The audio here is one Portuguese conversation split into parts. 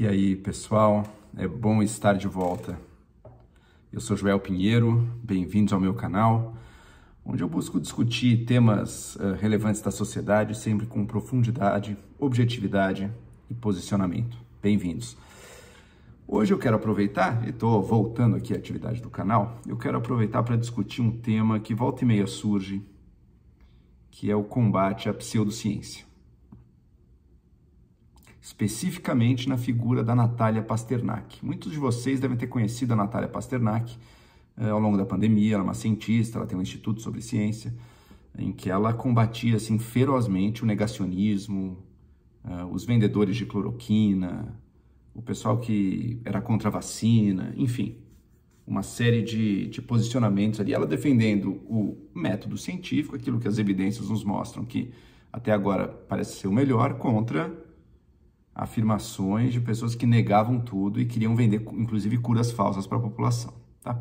E aí, pessoal, é bom estar de volta. Eu sou Joel Pinheiro, bem-vindos ao meu canal, onde eu busco discutir temas uh, relevantes da sociedade, sempre com profundidade, objetividade e posicionamento. Bem-vindos. Hoje eu quero aproveitar, e estou voltando aqui à atividade do canal, eu quero aproveitar para discutir um tema que volta e meia surge, que é o combate à pseudociência especificamente na figura da Natália Pasternak. Muitos de vocês devem ter conhecido a Natália Pasternak eh, ao longo da pandemia, ela é uma cientista, ela tem um instituto sobre ciência, em que ela combatia assim, ferozmente o negacionismo, eh, os vendedores de cloroquina, o pessoal que era contra a vacina, enfim, uma série de, de posicionamentos ali, ela defendendo o método científico, aquilo que as evidências nos mostram que até agora parece ser o melhor, contra afirmações de pessoas que negavam tudo e queriam vender, inclusive, curas falsas para a população. Tá?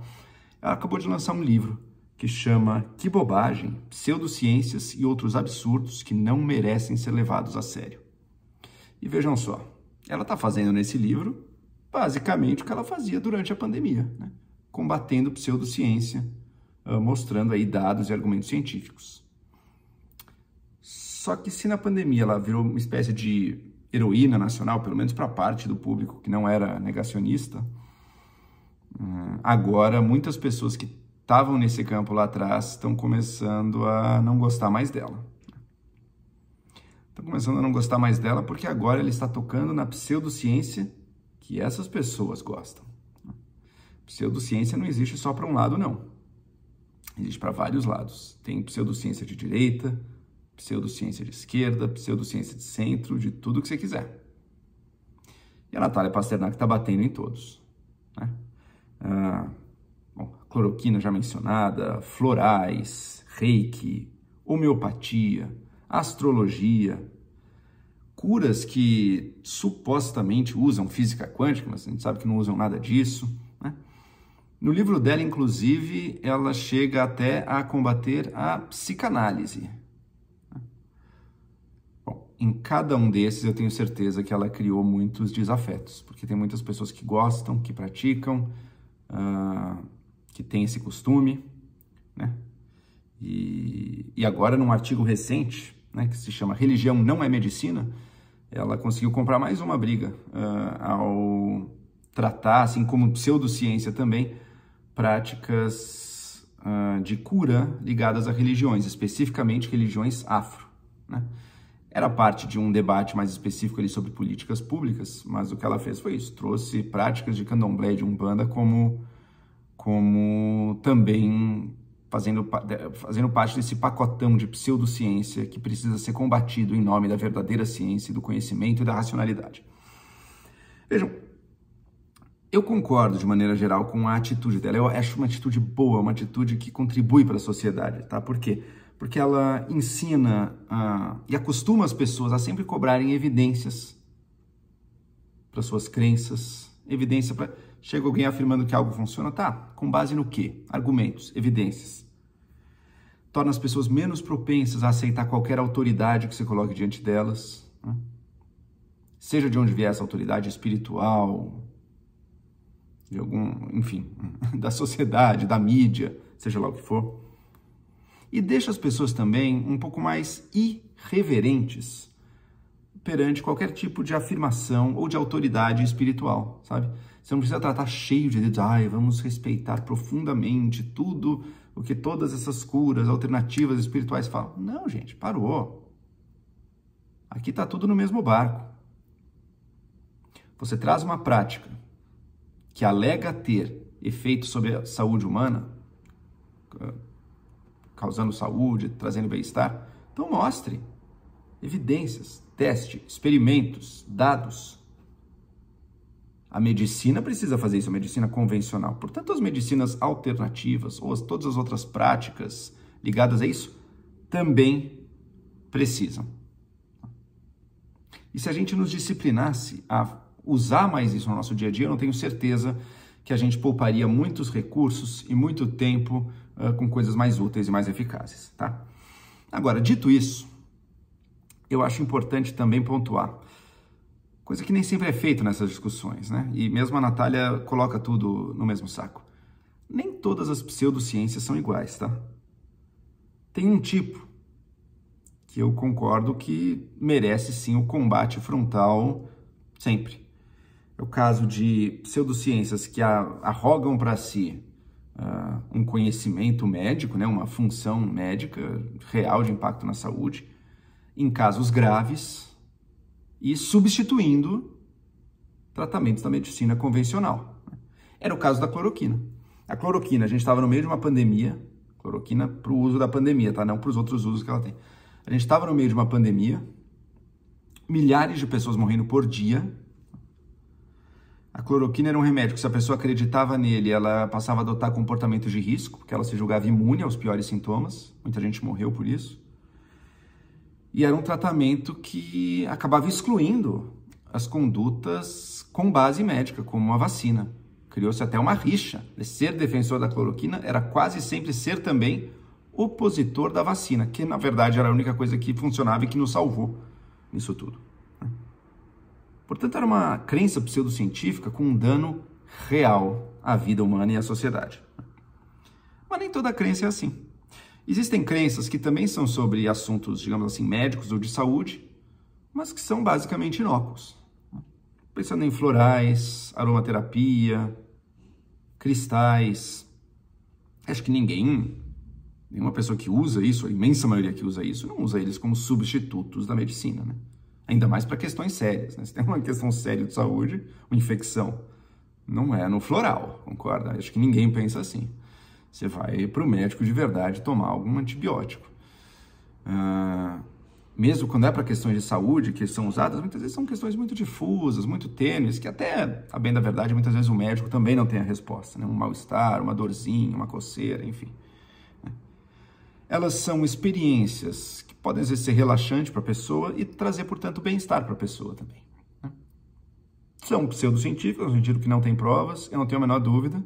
Ela acabou de lançar um livro que chama Que Bobagem, Pseudociências e Outros Absurdos que Não Merecem Ser Levados a Sério. E vejam só, ela está fazendo nesse livro basicamente o que ela fazia durante a pandemia, né? combatendo pseudociência, ah, mostrando aí dados e argumentos científicos. Só que se na pandemia ela virou uma espécie de heroína nacional, pelo menos para parte do público que não era negacionista. É, agora, muitas pessoas que estavam nesse campo lá atrás estão começando a não gostar mais dela. Estão começando a não gostar mais dela porque agora ela está tocando na pseudociência que essas pessoas gostam. Pseudociência não existe só para um lado, não. Existe para vários lados. Tem pseudociência de direita, pseudociência de esquerda, pseudociência de centro, de tudo que você quiser. E a Natália Pasternak está batendo em todos. Né? Ah, bom, cloroquina já mencionada, florais, reiki, homeopatia, astrologia, curas que supostamente usam física quântica, mas a gente sabe que não usam nada disso. Né? No livro dela, inclusive, ela chega até a combater a psicanálise em cada um desses eu tenho certeza que ela criou muitos desafetos, porque tem muitas pessoas que gostam, que praticam, uh, que têm esse costume, né? E, e agora num artigo recente, né, que se chama Religião não é medicina, ela conseguiu comprar mais uma briga uh, ao tratar, assim como pseudociência também, práticas uh, de cura ligadas a religiões, especificamente religiões afro, né? Era parte de um debate mais específico ali sobre políticas públicas, mas o que ela fez foi isso, trouxe práticas de candomblé e de umbanda como, como também fazendo, fazendo parte desse pacotão de pseudociência que precisa ser combatido em nome da verdadeira ciência, do conhecimento e da racionalidade. Vejam, eu concordo de maneira geral com a atitude dela. Eu acho uma atitude boa, uma atitude que contribui para a sociedade, tá? Por quê? Porque porque ela ensina a, e acostuma as pessoas a sempre cobrarem evidências para suas crenças, evidência para chega alguém afirmando que algo funciona, tá? Com base no quê? Argumentos, evidências. Torna as pessoas menos propensas a aceitar qualquer autoridade que você coloque diante delas, né? seja de onde vier essa autoridade espiritual, de algum, enfim, da sociedade, da mídia, seja lá o que for e deixa as pessoas também um pouco mais irreverentes perante qualquer tipo de afirmação ou de autoridade espiritual, sabe? Você não precisa tratar cheio de dedos, ai, vamos respeitar profundamente tudo o que todas essas curas alternativas espirituais falam. Não, gente, parou. Aqui está tudo no mesmo barco. Você traz uma prática que alega ter efeito sobre a saúde humana, causando saúde, trazendo bem-estar. Então mostre evidências, teste, experimentos, dados. A medicina precisa fazer isso, a medicina convencional. Portanto, as medicinas alternativas ou as, todas as outras práticas ligadas a isso também precisam. E se a gente nos disciplinasse a usar mais isso no nosso dia a dia, eu não tenho certeza que a gente pouparia muitos recursos e muito tempo uh, com coisas mais úteis e mais eficazes, tá? Agora, dito isso, eu acho importante também pontuar, coisa que nem sempre é feito nessas discussões, né? E mesmo a Natália coloca tudo no mesmo saco. Nem todas as pseudociências são iguais, tá? Tem um tipo que eu concordo que merece sim o combate frontal sempre. É o caso de pseudociências que arrogam para si uh, um conhecimento médico, né, uma função médica real de impacto na saúde, em casos graves e substituindo tratamentos da medicina convencional. Era o caso da cloroquina. A cloroquina, a gente estava no meio de uma pandemia, cloroquina para o uso da pandemia, tá? Não para os outros usos que ela tem. A gente estava no meio de uma pandemia, milhares de pessoas morrendo por dia, a cloroquina era um remédio que, se a pessoa acreditava nele, ela passava a adotar comportamento de risco, porque ela se julgava imune aos piores sintomas. Muita gente morreu por isso. E era um tratamento que acabava excluindo as condutas com base médica, como a vacina. Criou-se até uma rixa. Ser defensor da cloroquina era quase sempre ser também opositor da vacina, que na verdade era a única coisa que funcionava e que nos salvou nisso tudo. Portanto, era uma crença pseudocientífica com um dano real à vida humana e à sociedade. Mas nem toda crença é assim. Existem crenças que também são sobre assuntos, digamos assim, médicos ou de saúde, mas que são basicamente inócuos. Pensando em florais, aromaterapia, cristais. Acho que ninguém, nenhuma pessoa que usa isso, a imensa maioria que usa isso, não usa eles como substitutos da medicina, né? Ainda mais para questões sérias. Né? Se tem uma questão séria de saúde, uma infecção, não é no floral, concorda? Acho que ninguém pensa assim. Você vai para o médico de verdade tomar algum antibiótico. Ah, mesmo quando é para questões de saúde que são usadas, muitas vezes são questões muito difusas, muito tênues, que até, a bem da verdade, muitas vezes o médico também não tem a resposta. Né? Um mal-estar, uma dorzinha, uma coceira, enfim. Elas são experiências que podem vezes, ser relaxantes para a pessoa e trazer, portanto, bem-estar para a pessoa também. Né? São pseudocientíficas, no sentido que não tem provas, eu não tenho a menor dúvida.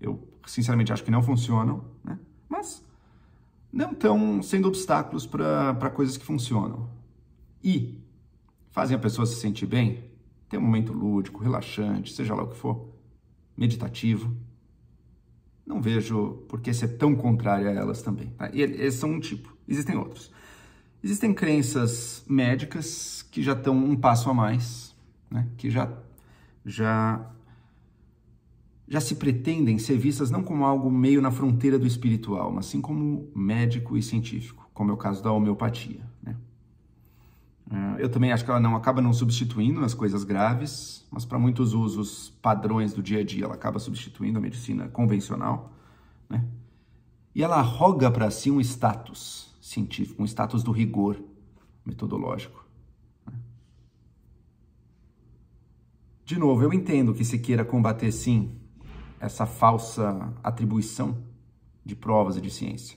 Eu, sinceramente, acho que não funcionam, né? mas não estão sendo obstáculos para coisas que funcionam. E fazem a pessoa se sentir bem, ter um momento lúdico, relaxante, seja lá o que for, meditativo não vejo por que ser tão contrária a elas também. Tá? E eles são um tipo, existem outros. Existem crenças médicas que já estão um passo a mais, né? que já, já, já se pretendem ser vistas não como algo meio na fronteira do espiritual, mas sim como médico e científico, como é o caso da homeopatia. Né? É, eu também acho que ela não acaba não substituindo as coisas graves, mas para muitos usos padrões do dia a dia, ela acaba substituindo a medicina convencional, né? E ela roga para si um status científico, um status do rigor metodológico. Né? De novo, eu entendo que se queira combater sim essa falsa atribuição de provas e de ciência.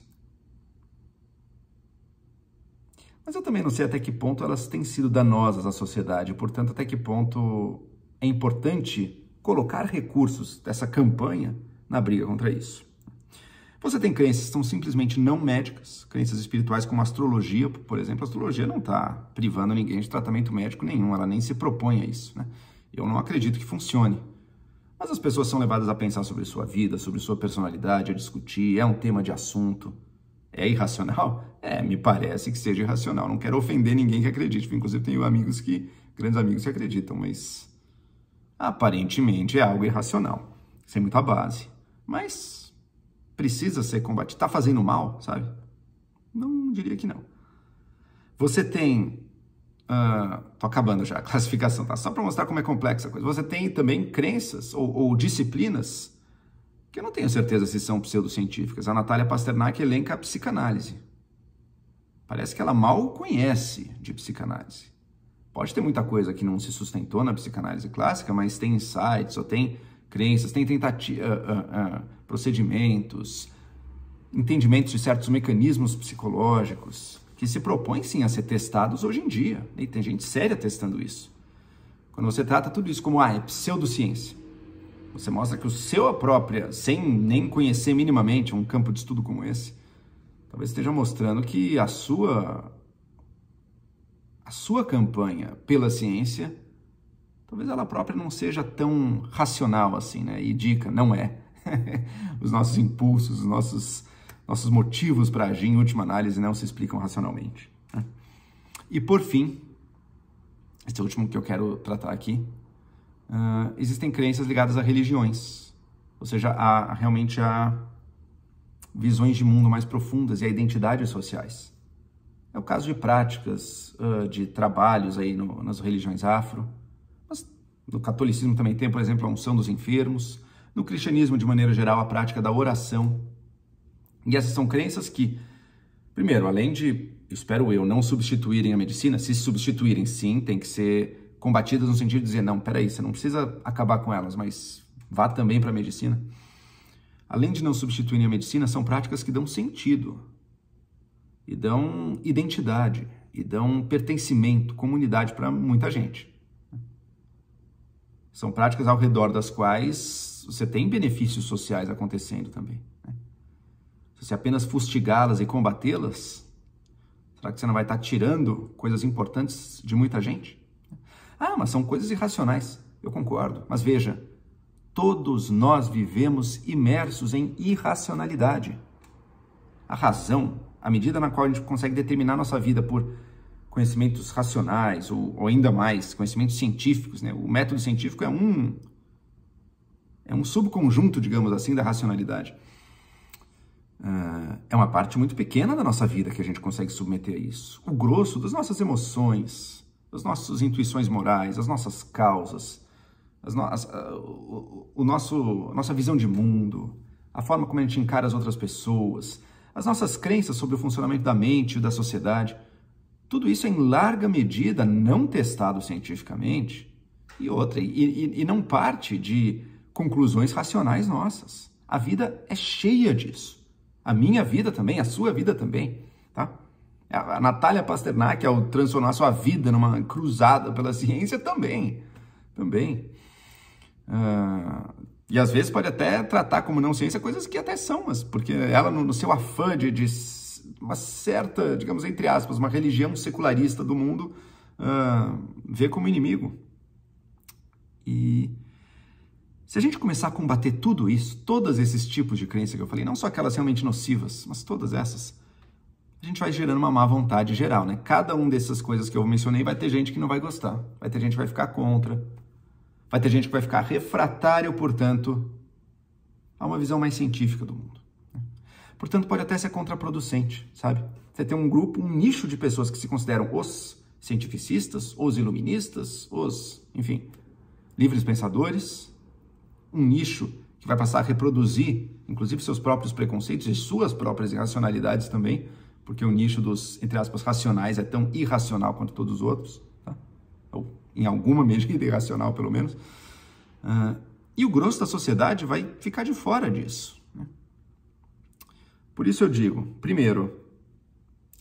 Mas eu também não sei até que ponto elas têm sido danosas à sociedade, portanto, até que ponto é importante colocar recursos dessa campanha na briga contra isso. Você tem crenças que são simplesmente não médicas, crenças espirituais como astrologia, por exemplo. A astrologia não está privando ninguém de tratamento médico nenhum, ela nem se propõe a isso. Né? Eu não acredito que funcione. Mas as pessoas são levadas a pensar sobre sua vida, sobre sua personalidade, a discutir, é um tema de assunto. É irracional? É, me parece que seja irracional. Não quero ofender ninguém que acredite. Inclusive, tenho amigos que, grandes amigos que acreditam, mas aparentemente é algo irracional, sem muita base. Mas precisa ser combatido. Está fazendo mal, sabe? Não diria que não. Você tem. Uh, tô acabando já a classificação, tá? Só para mostrar como é complexa a coisa. Você tem também crenças ou, ou disciplinas que eu não tenho certeza se são pseudocientíficas. A Natália Pasternak elenca a psicanálise. Parece que ela mal conhece de psicanálise. Pode ter muita coisa que não se sustentou na psicanálise clássica, mas tem insights, tem crenças, tem tentativa, uh, uh, uh, procedimentos, entendimentos de certos mecanismos psicológicos que se propõem sim a ser testados hoje em dia. E tem gente séria testando isso. Quando você trata tudo isso como ah, é pseudociência, você mostra que o seu própria, sem nem conhecer minimamente um campo de estudo como esse, talvez esteja mostrando que a sua a sua campanha pela ciência, talvez ela própria não seja tão racional assim, né? E dica, não é. os nossos impulsos, os nossos nossos motivos para agir em última análise não se explicam racionalmente. Né? E por fim, esse é o último que eu quero tratar aqui, uh, existem crenças ligadas a religiões, ou seja, a, a, realmente a visões de mundo mais profundas e a identidades sociais. É o caso de práticas, uh, de trabalhos aí no, nas religiões afro, mas no catolicismo também tem, por exemplo, a unção dos enfermos, no cristianismo, de maneira geral, a prática da oração. E essas são crenças que, primeiro, além de, espero eu, não substituírem a medicina, se substituírem, sim, tem que ser combatidas no sentido de dizer, não, peraí, você não precisa acabar com elas, mas vá também para a medicina. Além de não substituírem a medicina, são práticas que dão sentido, e dão identidade, e dão pertencimento, comunidade para muita gente. São práticas ao redor das quais você tem benefícios sociais acontecendo também. Né? Se você apenas fustigá-las e combatê-las, será que você não vai estar tá tirando coisas importantes de muita gente? Ah, mas são coisas irracionais. Eu concordo. Mas veja, todos nós vivemos imersos em irracionalidade. A razão, a medida na qual a gente consegue determinar nossa vida por conhecimentos racionais ou, ou ainda mais conhecimentos científicos, né? O método científico é um é um subconjunto, digamos assim, da racionalidade. Uh, é uma parte muito pequena da nossa vida que a gente consegue submeter a isso. O grosso das nossas emoções, as nossas intuições morais, as nossas causas, as no as, a, ah, o, o nosso, a nossa visão de mundo, a forma como a gente encara as outras pessoas, as nossas crenças sobre o funcionamento da mente e da sociedade. Tudo isso é em larga medida não testado cientificamente e outra, e, e, e não parte de conclusões racionais nossas. A vida é cheia disso. A minha vida também, a sua vida também. A Natália Pasternak, ao transformar sua vida numa cruzada pela ciência, também. Também. Uh, e às vezes pode até tratar como não ciência coisas que até são, mas porque ela, no, no seu afã de, de, uma certa, digamos, entre aspas, uma religião secularista do mundo, uh, vê como inimigo. E se a gente começar a combater tudo isso, todos esses tipos de crença que eu falei, não só aquelas realmente nocivas, mas todas essas a gente vai gerando uma má vontade geral, né? Cada um dessas coisas que eu mencionei vai ter gente que não vai gostar, vai ter gente que vai ficar contra, vai ter gente que vai ficar refratário, portanto, a uma visão mais científica do mundo. Portanto, pode até ser contraproducente, sabe? Você tem um grupo, um nicho de pessoas que se consideram os cientificistas, os iluministas, os, enfim, livres pensadores, um nicho que vai passar a reproduzir, inclusive, seus próprios preconceitos e suas próprias irracionalidades também, porque o nicho dos, entre aspas, racionais é tão irracional quanto todos os outros, tá? ou em alguma medida irracional, pelo menos. Uh, e o grosso da sociedade vai ficar de fora disso. Né? Por isso eu digo, primeiro,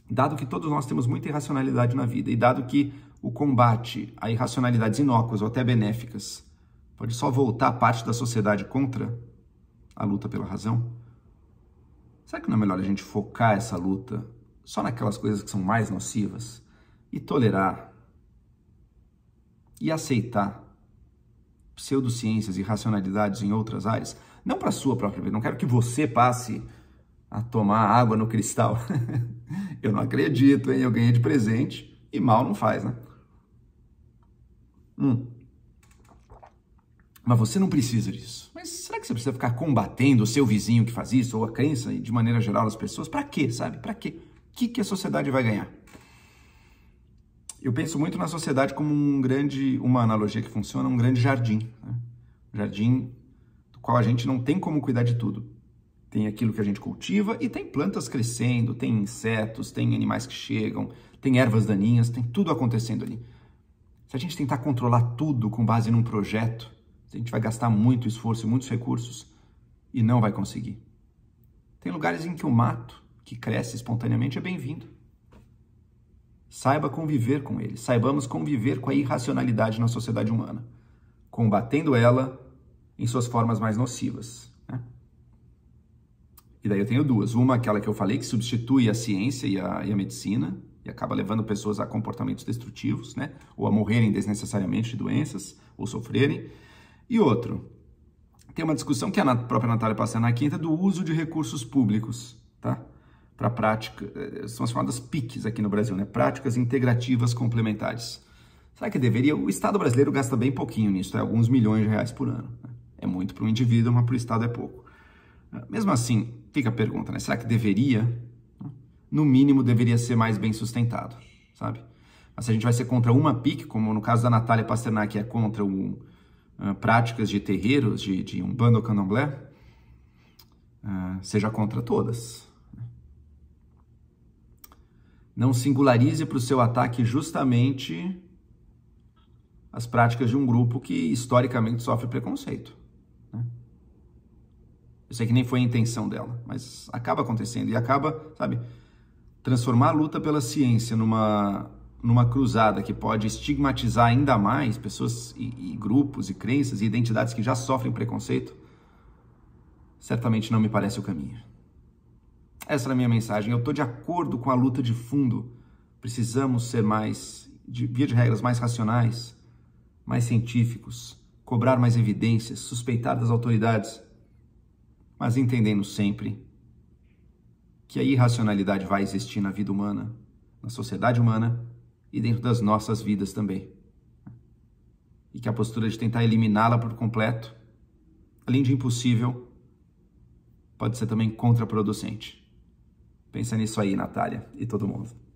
dado que todos nós temos muita irracionalidade na vida e dado que o combate a irracionalidades inócuas ou até benéficas pode só voltar parte da sociedade contra a luta pela razão, será que não é melhor a gente focar essa luta só naquelas coisas que são mais nocivas e tolerar e aceitar pseudociências e racionalidades em outras áreas, não para sua própria vida, não quero que você passe a tomar água no cristal. eu não acredito, hein? Eu ganhei de presente e mal não faz, né? Hum. Mas você não precisa disso. Mas será que você precisa ficar combatendo o seu vizinho que faz isso ou a crença de maneira geral das pessoas? Para quê, sabe? Para quê? que, que a sociedade vai ganhar? Eu penso muito na sociedade como um grande, uma analogia que funciona, um grande jardim. Né? Um jardim do qual a gente não tem como cuidar de tudo. Tem aquilo que a gente cultiva e tem plantas crescendo, tem insetos, tem animais que chegam, tem ervas daninhas, tem tudo acontecendo ali. Se a gente tentar controlar tudo com base num projeto, a gente vai gastar muito esforço e muitos recursos e não vai conseguir. Tem lugares em que o mato que cresce espontaneamente é bem-vindo. Saiba conviver com ele, saibamos conviver com a irracionalidade na sociedade humana, combatendo ela em suas formas mais nocivas. Né? E daí eu tenho duas. Uma, aquela que eu falei, que substitui a ciência e a, e a medicina, e acaba levando pessoas a comportamentos destrutivos, né? ou a morrerem desnecessariamente de doenças, ou sofrerem. E outro, tem uma discussão que a própria Natália na quinta do uso de recursos públicos, tá? para prática, eh, são as chamadas PICs aqui no Brasil, né? Práticas Integrativas Complementares. Será que deveria? O Estado brasileiro gasta bem pouquinho nisso, é alguns milhões de reais por ano. Né? É muito para o indivíduo, mas para o Estado é pouco. Ah, mesmo assim, fica a pergunta, né? Será que deveria? No mínimo, deveria ser mais bem sustentado, sabe? Mas se a gente vai ser contra uma PIC, como no caso da Natália Pasternak é contra um, uh, ah, práticas de terreiros, de, de um bando candomblé, uh, seja contra todas, não singularize para o seu ataque justamente as práticas de um grupo que historicamente sofre preconceito. Né? Eu sei que nem foi a intenção dela, mas acaba acontecendo e acaba, sabe, transformar a luta pela ciência numa numa cruzada que pode estigmatizar ainda mais pessoas e, e grupos e crenças e identidades que já sofrem preconceito, certamente não me parece o caminho. Essa é a minha mensagem. Eu estou de acordo com a luta de fundo. Precisamos ser mais, de, via de regras, mais racionais, mais científicos, cobrar mais evidências, suspeitar das autoridades, mas entendendo sempre que a irracionalidade vai existir na vida humana, na sociedade humana e dentro das nossas vidas também. E que a postura de tentar eliminá-la por completo, além de impossível, pode ser também contraproducente. Pensa nisso aí, Natália, e todo mundo.